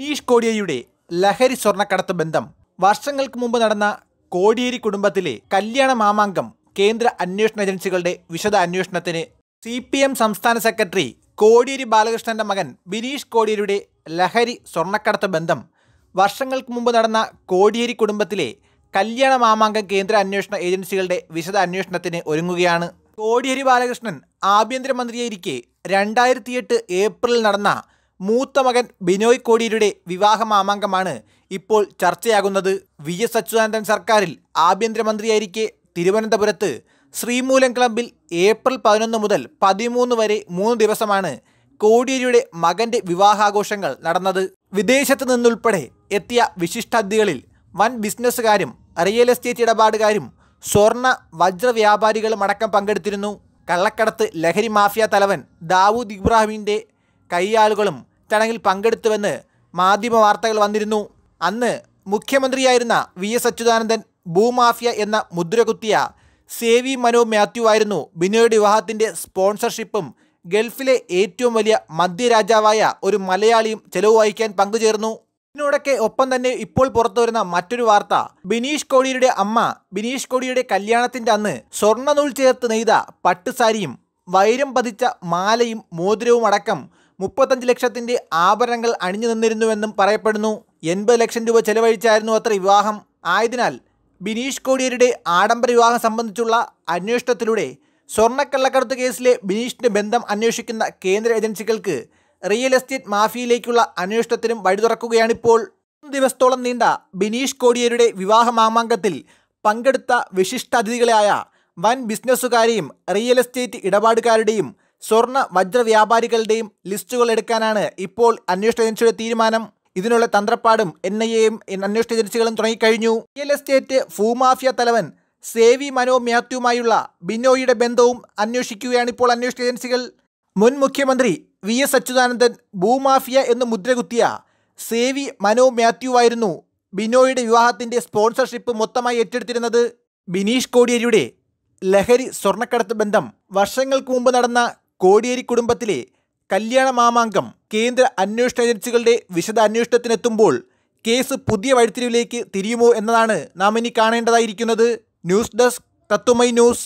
niche കോടിയയുടെ ലഹരി സ്വർണ്ണക്കടത്ത് ബന്ധം വർഷങ്ങൾക്ക് മുമ്പ് നടന്ന കോടിയേരി കുടുംബത്തിലെ കല്യാണ മാമാങ്കം കേന്ദ്ര അന്വേഷണ ഏജൻസികളുടെ വിശദ അന്വേഷണത്തിന് സി പി എം സംസ്ഥാന സെക്രട്ടറി കോടിയേരി ബാലകൃഷ്ണന്റെ മകൻ ബിനീഷ് കോടിയേരിയുടെ ലഹരി സ്വർണ്ണക്കടത്ത് ബന്ധം വർഷങ്ങൾക്ക് മുമ്പ് നടന്ന കോടിയേരി കുടുംബത്തിലെ കല്യാണ മാമാങ്കം കേന്ദ്ര അന്വേഷണ ഏജൻസികളുടെ വിശദ അന്വേഷണത്തിന് ഒരുങ്ങുകയാണ് കോടിയേരി ബാലകൃഷ്ണൻ ആഭ്യന്തരമന്ത്രിയായിരിക്കെ രണ്ടായിരത്തിയെട്ട് ഏപ്രിലിൽ നടന്ന മൂത്ത മകൻ ബിനോയ് കോടിയുടെ വിവാഹ മാമാങ്കമാണ് ഇപ്പോൾ ചർച്ചയാകുന്നത് വി എസ് അച്യുതാനന്ദൻ സർക്കാരിൽ ആഭ്യന്തരമന്ത്രിയായിരിക്കെ തിരുവനന്തപുരത്ത് ശ്രീമൂലം ക്ലബിൽ ഏപ്രിൽ പതിനൊന്ന് മുതൽ പതിമൂന്ന് വരെ മൂന്ന് ദിവസമാണ് കോടിയേരിയുടെ മകൻ്റെ വിവാഹാഘോഷങ്ങൾ നടന്നത് വിദേശത്ത് നിന്നുൾപ്പെടെ എത്തിയ വിശിഷ്ടാതിഥികളിൽ വൻ ബിസിനസ്സുകാരും റിയൽ എസ്റ്റേറ്റ് ഇടപാടുകാരും സ്വർണ്ണ വജ്ര വ്യാപാരികളും അടക്കം പങ്കെടുത്തിരുന്നു കള്ളക്കടത്ത് ലഹരി മാഫിയ തലവൻ ദാവൂദ് ഇബ്രാഹിമിൻ്റെ കൈയാളുകളും ചടങ്ങിൽ പങ്കെടുത്തുവെന്ന് മാധ്യമ വാർത്തകൾ വന്നിരുന്നു അന്ന് മുഖ്യമന്ത്രിയായിരുന്ന വി എസ് അച്യുതാനന്ദൻ ഭൂമാഫിയ എന്ന മുദ്രകുത്തിയ സേവി മനോ മാത്യു ആയിരുന്നു ബിനോയുടെ വിവാഹത്തിൻ്റെ സ്പോൺസർഷിപ്പും ഗൾഫിലെ ഏറ്റവും വലിയ മദ്യരാജാവായ ഒരു മലയാളിയും ചെലവ് വഹിക്കാൻ പങ്കുചേർന്നു ഇതിനോടൊക്കെ ഒപ്പം തന്നെ ഇപ്പോൾ പുറത്തുവരുന്ന മറ്റൊരു വാർത്ത ബിനീഷ് കോടിയുടെ അമ്മ ബിനീഷ് കോടിയുടെ കല്യാണത്തിൻ്റെ അന്ന് സ്വർണ്ണനൂൽ ചേർത്ത് നെയ്ത പട്ടുസാരിയും വൈരം പതിച്ച മാലയും മോതിരവും അടക്കം മുപ്പത്തഞ്ച് ലക്ഷത്തിൻ്റെ ആഭരണങ്ങൾ അണിഞ്ഞു നിന്നിരുന്നുവെന്നും പറയപ്പെടുന്നു എൺപത് ലക്ഷം രൂപ ചെലവഴിച്ചായിരുന്നു അത്ര വിവാഹം ആയതിനാൽ ബിനീഷ് കോടിയേരിയുടെ ആഡംബര വിവാഹം സംബന്ധിച്ചുള്ള അന്വേഷണത്തിലൂടെ സ്വർണ്ണക്കള്ളക്കടത്ത് കേസിലെ ബിനീഷിൻ്റെ ബന്ധം അന്വേഷിക്കുന്ന കേന്ദ്ര ഏജൻസികൾക്ക് റിയൽ എസ്റ്റേറ്റ് മാഫിയയിലേക്കുള്ള അന്വേഷണത്തിനും വഴി തുറക്കുകയാണിപ്പോൾ ദിവസത്തോളം നീണ്ട ബിനീഷ് കോടിയേരിയുടെ വിവാഹ മാമാങ്കത്തിൽ പങ്കെടുത്ത അതിഥികളായ വൻ ബിസിനസ്സുകാരെയും റിയൽ എസ്റ്റേറ്റ് ഇടപാടുകാരുടെയും സ്വർണ്ണ വജ്ര വ്യാപാരികളുടെയും ലിസ്റ്റുകൾ എടുക്കാനാണ് ഇപ്പോൾ അന്വേഷണ ഏജൻസിയുടെ തീരുമാനം ഇതിനുള്ള തന്ത്രപ്പാടും എൻ ഐ എയും അന്വേഷണ ഏജൻസികളും തുടങ്ങിക്കഴിഞ്ഞു റിയൽ എസ്റ്റേറ്റ് ഭൂമാഫിയ തലവൻ സേവി മനോ മാത്യുമായുള്ള ബിനോയിയുടെ ബന്ധവും അന്വേഷിക്കുകയാണ് ഇപ്പോൾ അന്വേഷണ ഏജൻസികൾ മുൻ മുഖ്യമന്ത്രി വി എസ് അച്യുതാനന്ദൻ ഭൂമാഫിയ എന്ന് മുദ്രകുത്തിയ സേവി മനോ മാത്യുവായിരുന്നു ബിനോയുടെ വിവാഹത്തിന്റെ സ്പോൺസർഷിപ്പ് മൊത്തമായി ഏറ്റെടുത്തിരുന്നത് ബിനീഷ് കോടിയേരിയുടെ ലഹരി സ്വർണ്ണക്കടത്ത് ബന്ധം വർഷങ്ങൾക്ക് മുമ്പ് നടന്ന കോടിയേരി കുടുംബത്തിലെ കല്യാണ മാമാങ്കം കേന്ദ്ര അന്വേഷണ ഏജൻസികളുടെ വിശദ അന്വേഷണത്തിനെത്തുമ്പോൾ കേസ് പുതിയ വഴിത്തിരിവിലേക്ക് തിരിയുമോ എന്നതാണ് നാം ഇനി കാണേണ്ടതായിരിക്കുന്നത് ന്യൂസ് ഡെസ്ക് തത്തുമൈ ന്യൂസ്